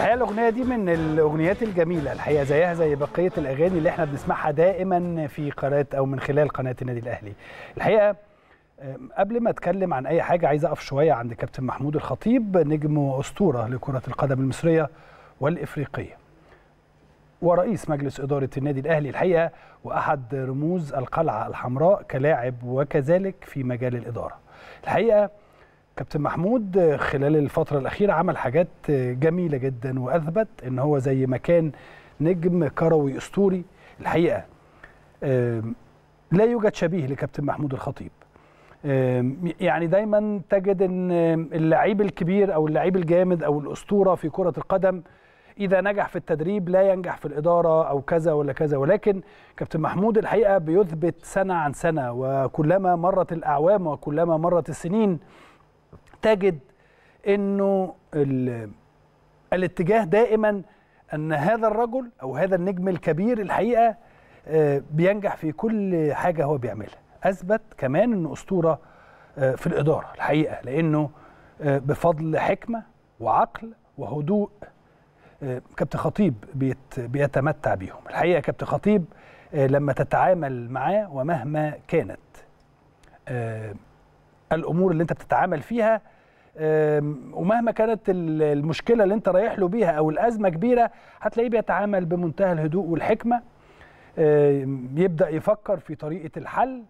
الحقيقه الاغنيه دي من الاغنيات الجميله الحقيقه زيها زي بقيه الاغاني اللي احنا بنسمعها دائما في قناه او من خلال قناه النادي الاهلي الحقيقه قبل ما اتكلم عن اي حاجه عايز اقف شويه عند كابتن محمود الخطيب نجم واسطوره لكره القدم المصريه والافريقيه ورئيس مجلس إدارة النادي الأهلي الحقيقة وأحد رموز القلعة الحمراء كلاعب وكذلك في مجال الإدارة الحقيقة كابتن محمود خلال الفترة الأخيرة عمل حاجات جميلة جدا وأثبت إن هو زي ما كان نجم كروي أسطوري الحقيقة لا يوجد شبيه لكابتن محمود الخطيب يعني دايما تجد ان اللعيب الكبير او اللعيب الجامد او الاسطوره في كره القدم اذا نجح في التدريب لا ينجح في الاداره او كذا ولا كذا ولكن كابتن محمود الحقيقه بيثبت سنه عن سنه وكلما مرت الاعوام وكلما مرت السنين تجد انه الاتجاه دائما ان هذا الرجل او هذا النجم الكبير الحقيقه آه، بينجح في كل حاجه هو بيعملها اثبت كمان انه اسطوره آه، في الاداره الحقيقه لانه آه، بفضل حكمه وعقل وهدوء كابتن خطيب بيتمتع بيهم الحقيقه كابتن خطيب لما تتعامل معاه ومهما كانت الامور اللي انت بتتعامل فيها ومهما كانت المشكله اللي انت رايح له بيها او الازمه كبيره هتلاقيه بيتعامل بمنتهى الهدوء والحكمه يبدا يفكر في طريقه الحل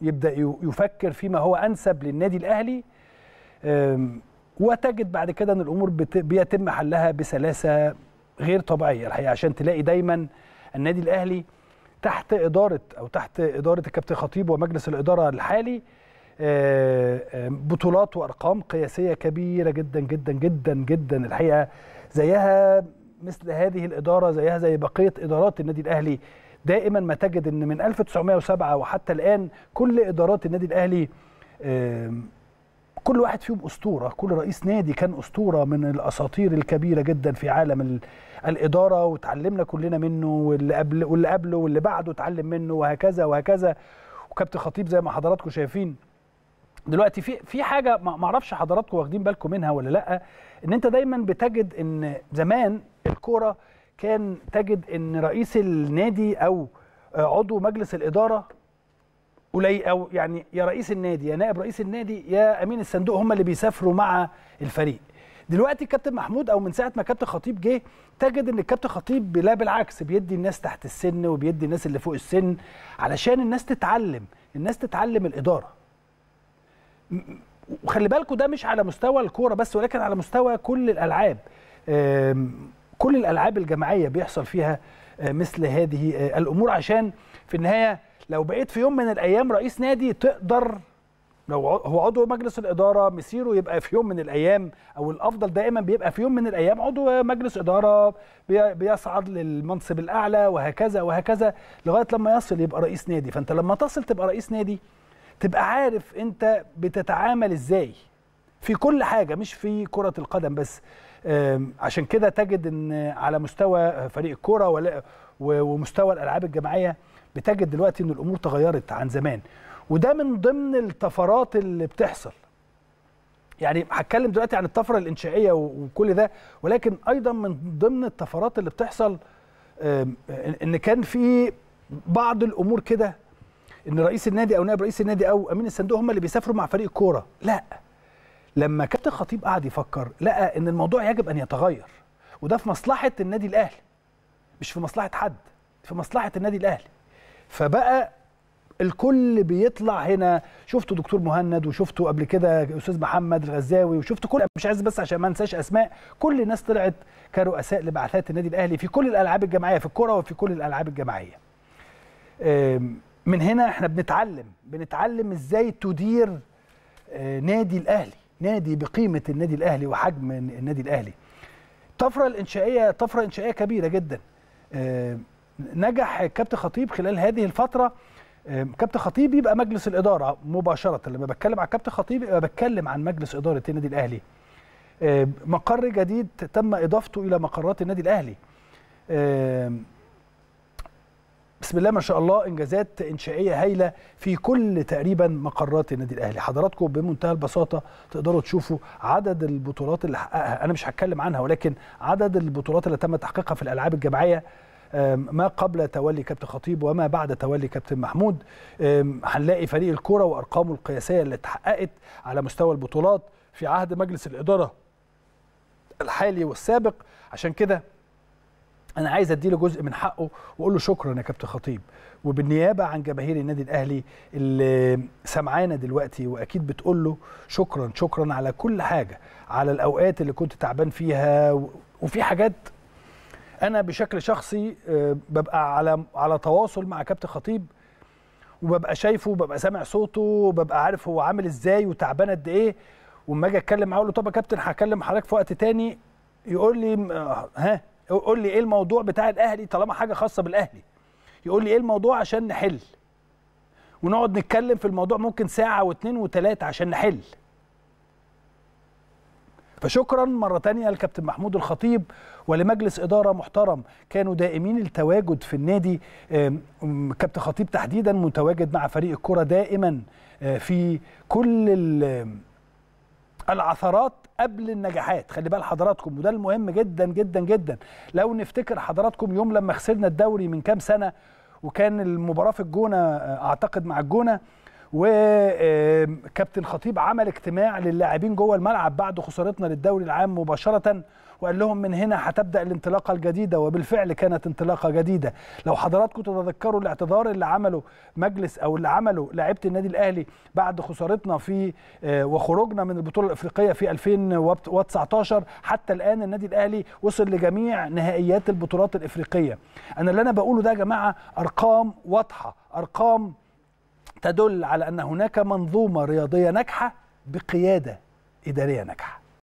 يبدا يفكر فيما هو انسب للنادي الاهلي وتجد بعد كده ان الامور بيتم حلها بسلاسه غير طبيعيه الحقيقه عشان تلاقي دايما النادي الاهلي تحت اداره او تحت اداره الكابتن خطيب ومجلس الاداره الحالي بطولات وارقام قياسيه كبيره جدا جدا جدا جدا الحقيقه زيها مثل هذه الاداره زيها زي بقيه ادارات النادي الاهلي دائما ما تجد ان من 1907 وحتى الان كل ادارات النادي الاهلي كل واحد فيهم اسطوره كل رئيس نادي كان اسطوره من الاساطير الكبيره جدا في عالم الاداره وتعلمنا كلنا منه واللي قبل واللي قبله واللي بعده اتعلم منه وهكذا وهكذا وكابتن خطيب زي ما حضراتكم شايفين دلوقتي في في حاجه ما اعرفش حضراتكم واخدين بالكم منها ولا لا ان انت دايما بتجد ان زمان الكوره كان تجد ان رئيس النادي او عضو مجلس الاداره قليل او يعني يا رئيس النادي يا نائب رئيس النادي يا امين الصندوق هم اللي بيسافروا مع الفريق دلوقتي الكابتن محمود او من ساعه ما كابتن خطيب جه تجد ان الكابتن خطيب لا بالعكس بيدي الناس تحت السن وبيدي الناس اللي فوق السن علشان الناس تتعلم الناس تتعلم الاداره وخلي بالكم ده مش على مستوى الكوره بس ولكن على مستوى كل الالعاب كل الالعاب الجماعيه بيحصل فيها آه، مثل هذه آه، الامور عشان في النهايه لو بقيت في يوم من الايام رئيس نادي تقدر لو هو عضو مجلس الاداره مسيره يبقى في يوم من الايام او الافضل دائما بيبقى في يوم من الايام عضو مجلس اداره بيصعد للمنصب الاعلى وهكذا وهكذا لغايه لما يصل يبقى رئيس نادي فانت لما تصل تبقى رئيس نادي تبقى عارف انت بتتعامل ازاي في كل حاجه مش في كره القدم بس عشان كده تجد ان على مستوى فريق الكوره ومستوى الالعاب الجماعيه بتجد دلوقتي ان الامور تغيرت عن زمان وده من ضمن الطفرات اللي بتحصل يعني هتكلم دلوقتي عن الطفره الانشائيه وكل ده ولكن ايضا من ضمن الطفرات اللي بتحصل ان كان في بعض الامور كده ان رئيس النادي او نائب رئيس النادي او امين الصندوق هم اللي بيسافروا مع فريق الكوره لا لما كابتن خطيب قعد يفكر لقى ان الموضوع يجب ان يتغير وده في مصلحه النادي الاهلي مش في مصلحه حد في مصلحه النادي الاهلي فبقى الكل بيطلع هنا شفتوا دكتور مهند وشفتوا قبل كده استاذ محمد الغزاوي وشفتوا كل مش عايز بس عشان ما انساش اسماء كل الناس طلعت كرؤساء لبعثات النادي الاهلي في كل الالعاب الجماعيه في الكوره وفي كل الالعاب الجماعيه من هنا احنا بنتعلم بنتعلم ازاي تدير آه، نادي الاهلي نادي بقيمه النادي الاهلي وحجم النادي الاهلي الطفره الانشائيه طفره انشائيه كبيره جدا آه، نجح كابتن خطيب خلال هذه الفتره آه، كابتن خطيب يبقى مجلس الاداره مباشره لما بتكلم عن كابتن خطيب يبقى بتكلم عن مجلس اداره النادي الاهلي مقر جديد تم اضافته الى مقرات النادي الاهلي بسم الله ما شاء الله انجازات انشائيه هايله في كل تقريبا مقرات النادي الاهلي حضراتكم بمنتهى البساطه تقدروا تشوفوا عدد البطولات اللي حققها آه، انا مش هتكلم عنها ولكن عدد البطولات اللي تم تحقيقها في الالعاب الجماعيه ما قبل تولي كابتن خطيب وما بعد تولي كابتن محمود هنلاقي فريق الكره وارقامه القياسيه اللي اتحققت على مستوى البطولات في عهد مجلس الاداره الحالي والسابق عشان كده انا عايز اديله جزء من حقه واقول له شكرا يا كابتن خطيب وبالنيابه عن جماهير النادي الاهلي اللي سمعانا دلوقتي واكيد بتقول له شكرا شكرا على كل حاجه على الاوقات اللي كنت تعبان فيها وفي حاجات انا بشكل شخصي آه، ببقى على على تواصل مع كابتن خطيب وببقى شايفه وببقى سامع صوته وببقى عارف هو عامل ازاي وتعبان قد ايه واما اجي اتكلم معاه اقول له طب يا كابتن هكلم حضرتك في وقت تاني يقول لي آه، ها قول لي ايه الموضوع بتاع الاهلي طالما حاجه خاصه بالاهلي يقول لي ايه الموضوع عشان نحل ونقعد نتكلم في الموضوع ممكن ساعه واثنين وثلاثه عشان نحل فشكرا مرة تانية لكابتن محمود الخطيب ولمجلس إدارة محترم كانوا دائمين التواجد في النادي كابتن خطيب تحديدا متواجد مع فريق الكرة دائما آه، في كل العثرات قبل النجاحات خلي بال حضراتكم وده المهم جدا جدا جدا لو نفتكر حضراتكم يوم لما خسرنا الدوري من كام سنه وكان المباراه في الجونه آه، اعتقد مع الجونه وكابتن خطيب عمل اجتماع للاعبين جوه الملعب بعد خسارتنا للدوري العام مباشره وقال لهم من هنا هتبدا الانطلاقه الجديده وبالفعل كانت انطلاقه جديده لو حضراتكم تتذكروا الاعتذار اللي عمله مجلس او اللي عمله لعيبه النادي الاهلي بعد خسارتنا في آه، وخروجنا من البطوله الافريقيه في 2019 حتى الان النادي الاهلي وصل لجميع نهائيات البطولات الافريقيه انا اللي انا بقوله ده يا جماعه ارقام واضحه ارقام تدل على ان هناك منظومه رياضيه ناجحه بقياده اداريه ناجحه